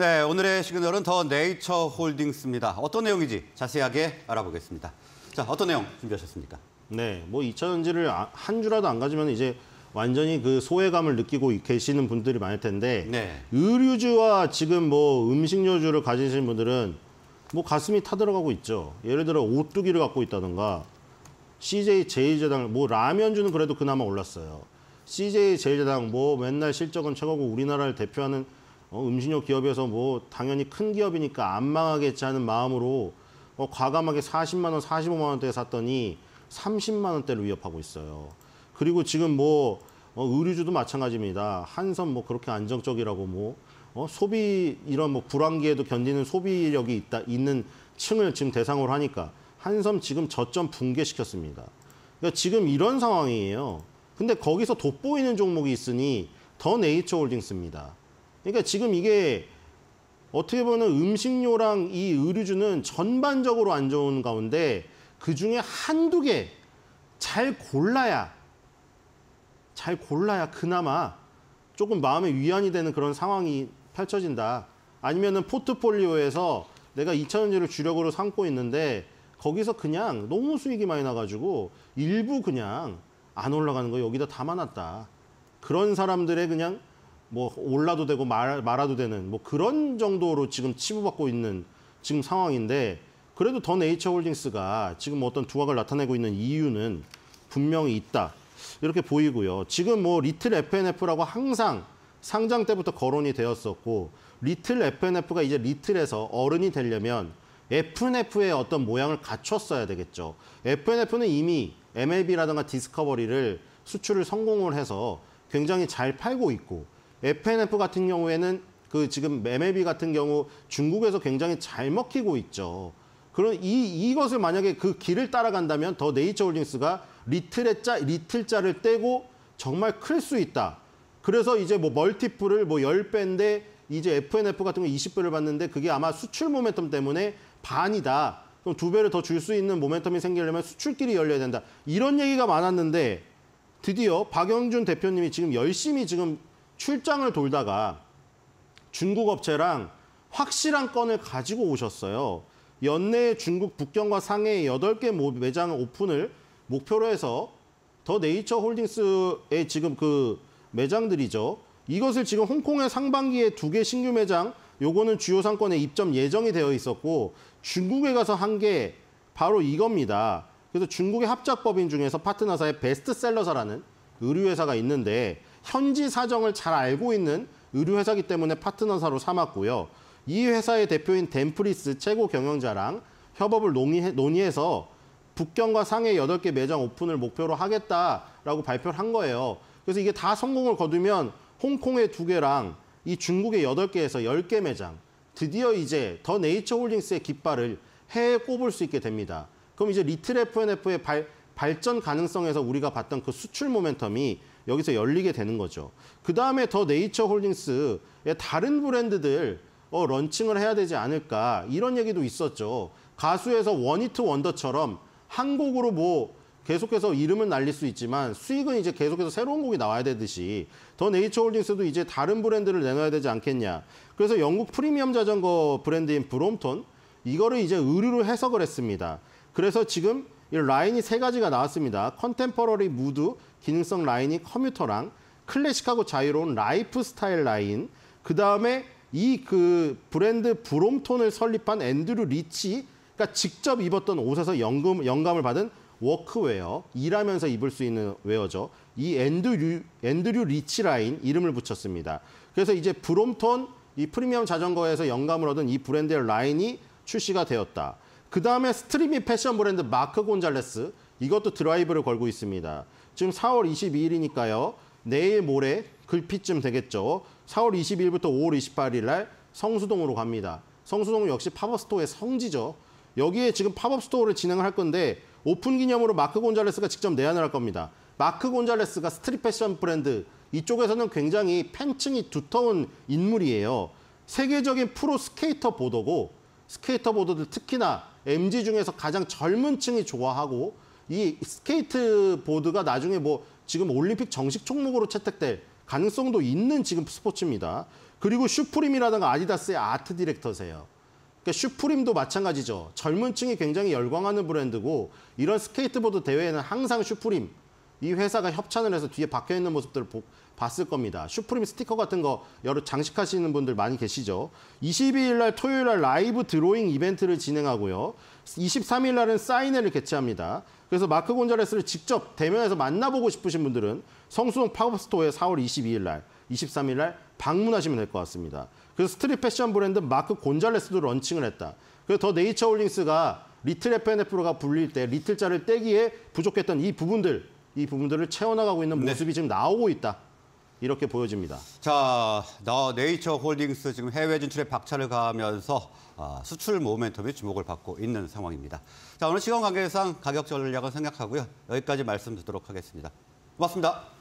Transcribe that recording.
네, 오늘의 시그널은 더 네이처 홀딩스입니다. 어떤 내용인지 자세하게 알아보겠습니다. 자, 어떤 내용 준비하셨습니까? 네, 뭐 2차전지를 아, 한 주라도 안 가지면 이제 완전히 그 소외감을 느끼고 계시는 분들이 많을 텐데 네. 의류주와 지금 뭐 음식료주를 가지신 분들은 뭐 가슴이 타들어가고 있죠. 예를 들어 오뚜기를 갖고 있다던가 CJ 제일제당 뭐 라면주는 그래도 그나마 올랐어요. CJ 제일제당 뭐 맨날 실적은 최고고 우리나라를 대표하는 어, 음식료 기업에서 뭐 당연히 큰 기업이니까 안 망하겠지 하는 마음으로 어, 과감하게 40만 원, 45만 원대에 샀더니 30만 원대를 위협하고 있어요. 그리고 지금 뭐 어, 의류주도 마찬가지입니다. 한선 뭐 그렇게 안정적이라고 뭐 어, 소비 이런 뭐 불황기에도 견디는 소비력이 있다 있는 층을 지금 대상으로 하니까 한섬 지금 저점 붕괴시켰습니다. 그러니까 지금 이런 상황이에요. 근데 거기서 돋보이는 종목이 있으니 더 네이처홀딩스입니다. 그러니까 지금 이게 어떻게 보면 음식료랑 이 의류주는 전반적으로 안 좋은 가운데 그 중에 한두 개 잘 골라야 잘 골라야 그나마 조금 마음의 위안이 되는 그런 상황이 펼쳐진다. 아니면은 포트폴리오에서 내가 2천원지를 주력으로 삼고 있는데 거기서 그냥 너무 수익이 많이 나가지고 일부 그냥 안 올라가는 거 여기다 담아놨다. 그런 사람들의 그냥 뭐 올라도 되고 말, 말아도 되는 뭐 그런 정도로 지금 치부받고 있는 지금 상황인데 그래도 더 네이처홀딩스가 지금 어떤 두각을 나타내고 있는 이유는 분명히 있다. 이렇게 보이고요. 지금 뭐 리틀 FNF라고 항상 상장 때부터 거론이 되었었고 리틀 FNF가 이제 리틀에서 어른이 되려면 FNF의 어떤 모양을 갖췄어야 되겠죠. FNF는 이미 MLB라든가 디스커버리를 수출을 성공을 해서 굉장히 잘 팔고 있고 FNF 같은 경우에는 그 지금 매매비 같은 경우 중국에서 굉장히 잘 먹히고 있죠. 그런 이 이것을 만약에 그 길을 따라간다면 더 네이처홀딩스가 리틀의 짜 리틀자를 떼고 정말 클 수 있다. 그래서 이제 뭐 멀티플을 뭐 10배인데 이제 FNF 같은 거 20배를 받는데 그게 아마 수출 모멘텀 때문에 반이다. 그럼 두 배를 더 줄 수 있는 모멘텀이 생기려면 수출길이 열려야 된다. 이런 얘기가 많았는데 드디어 박영준 대표님이 지금 열심히 지금 출장을 돌다가 중국 업체랑 확실한 건을 가지고 오셨어요. 연내에 중국 북경과 상해의 8개 매장 오픈을 목표로 해서 더 네이처 홀딩스의 지금 그 매장들이죠. 이것을 지금 홍콩의 상반기에 두 개 신규 매장, 요거는 주요 상권에 입점 예정이 되어 있었고 중국에 가서 한 게 바로 이겁니다. 그래서 중국의 합작법인 중에서 파트너사의 베스트셀러사라는 의류회사가 있는데 현지 사정을 잘 알고 있는 의류회사기 때문에 파트너사로 삼았고요. 이 회사의 대표인 덴프리스 최고 경영자랑 협업을 논의해, 논의해서 북경과 상해 8개 매장 오픈을 목표로 하겠다라고 발표를 한 거예요. 그래서 이게 다 성공을 거두면 홍콩의 2개랑이 중국의 8 개에서 1 0개 매장 드디어 이제 더 네이처홀딩스의 깃발을 해외에 꼽을 수 있게 됩니다. 그럼 이제 리틀 FNF의 발, 발전 가능성에서 우리가 봤던 그 수출 모멘텀이 여기서 열리게 되는 거죠. 그 다음에 더 네이처 홀딩스의 다른 브랜드들 어, 런칭을 해야 되지 않을까 이런 얘기도 있었죠. 가수에서 원히트 원더처럼 한 곡으로 뭐 계속해서 이름은 날릴 수 있지만 수익은 이제 계속해서 새로운 곡이 나와야 되듯이 더 네이처 홀딩스도 이제 다른 브랜드를 내놔야 되지 않겠냐. 그래서 영국 프리미엄 자전거 브랜드인 브롬톤 이거를 이제 의류로 해석을 했습니다. 그래서 지금 이 라인이 세 가지가 나왔습니다. 컨템퍼러리 무드, 기능성 라인이 커뮤터랑 클래식하고 자유로운 라이프 스타일 라인, 그 다음에 이 그 브랜드 브롬톤을 설립한 앤드류 리치가 그러니까 직접 입었던 옷에서 영감, 영감을 받은 워크웨어, 일하면서 입을 수 있는 웨어죠. 이 앤드류, 앤드류 리치 라인 이름을 붙였습니다. 그래서 이제 브롬톤 이 프리미엄 자전거에서 영감을 얻은 이 브랜드의 라인이 출시가 되었다. 그다음에 스트리밍 패션 브랜드 마크 곤잘레스 이것도 드라이브를 걸고 있습니다. 지금 4월 22일이니까요. 내일 모레 글피쯤 되겠죠. 4월 22일부터 5월 28일 날 성수동으로 갑니다. 성수동 역시 팝업스토어의 성지죠. 여기에 지금 팝업스토어를 진행을 할 건데 오픈 기념으로 마크 곤잘레스가 직접 내한을 할 겁니다. 마크 곤잘레스가 스트릿 패션 브랜드 이쪽에서는 굉장히 팬층이 두터운 인물이에요. 세계적인 프로 스케이터 보더고 스케이터보드들 특히나 MG 중에서 가장 젊은 층이 좋아하고 이 스케이트보드가 나중에 뭐 지금 올림픽 정식 종목으로 채택될 가능성도 있는 지금 스포츠입니다. 그리고 슈프림이라든가 아디다스의 아트 디렉터세요. 그러니까 슈프림도 마찬가지죠. 젊은 층이 굉장히 열광하는 브랜드고 이런 스케이트보드 대회에는 항상 슈프림 이 회사가 협찬을 해서 뒤에 박혀 있는 모습들을 보, 봤을 겁니다. 슈프림 스티커 같은 거 여러 장식하시는 분들 많이 계시죠. 22일 날 토요일 날 라이브 드로잉 이벤트를 진행하고요. 23일 날은 사인회를 개최합니다. 그래서 마크 곤자레스를 직접 대면해서 만나보고 싶으신 분들은 성수동 팝업스토어에 4월 22일 날, 23일 날 방문하시면 될 것 같습니다. 그래서 스트릿 패션 브랜드 마크 곤잘레스도 런칭을 했다. 그래서 더 네이처 홀링스가 리틀 FNF로가 불릴 때 리틀자를 떼기에 부족했던 이 부분들 이 부분들을 채워나가고 있는 네. 모습이 네. 지금 나오고 있다. 이렇게 보여집니다. 자, 너 네이처 홀딩스 지금 해외 진출에 박차를 가하면서 아, 수출 모멘텀이 주목을 받고 있는 상황입니다. 자, 오늘 시간 관계상 가격 전략을 생략하고요. 여기까지 말씀 듣도록 하겠습니다. 고맙습니다.